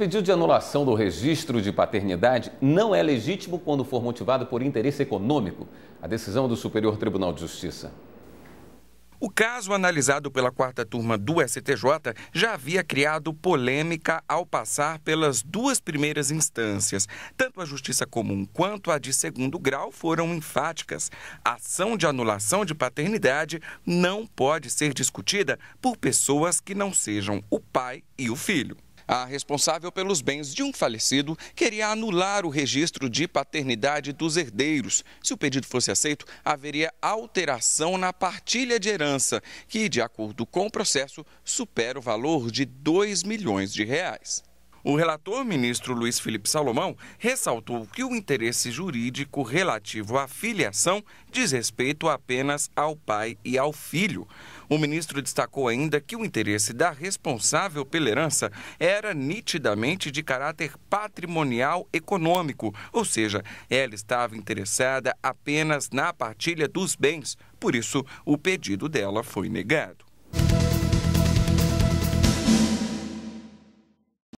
pedido de anulação do registro de paternidade não é legítimo quando for motivado por interesse econômico, a decisão do Superior Tribunal de Justiça. O caso analisado pela quarta turma do STJ já havia criado polêmica ao passar pelas duas primeiras instâncias. Tanto a Justiça Comum quanto a de segundo grau foram enfáticas. A ação de anulação de paternidade não pode ser discutida por pessoas que não sejam o pai e o filho. A responsável pelos bens de um falecido queria anular o registro de paternidade dos herdeiros. Se o pedido fosse aceito, haveria alteração na partilha de herança, que, de acordo com o processo, supera o valor de 2 milhões de reais. O relator, ministro Luiz Felipe Salomão, ressaltou que o interesse jurídico relativo à filiação diz respeito apenas ao pai e ao filho. O ministro destacou ainda que o interesse da responsável pela herança era nitidamente de caráter patrimonial econômico, ou seja, ela estava interessada apenas na partilha dos bens, por isso o pedido dela foi negado.